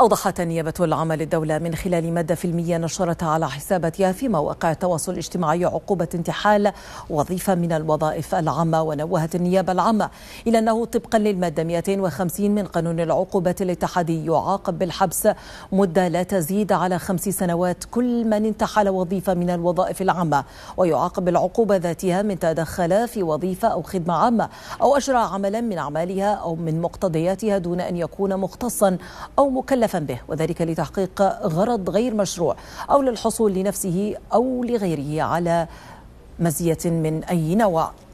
أوضحت نيابة العمل للدولة من خلال مادة فيلمية نشرتها على حساباتها في مواقع التواصل الاجتماعي عقوبة انتحال وظيفة من الوظائف العامة ونوهت النيابة العامة إلى أنه طبقا للمادة 250 من قانون العقوبات الاتحادي يعاقب بالحبس مدة لا تزيد على خمس سنوات كل من انتحل وظيفة من الوظائف العامة ويعاقب بالعقوبة ذاتها من تدخل في وظيفة أو خدمة عامة أو أجرى عملا من أعمالها أو من مقتضياتها دون أن يكون مختصا أو مكلفا مكلفا به وذلك لتحقيق غرض غير مشروع أو للحصول لنفسه أو لغيره على مزية من أي نوع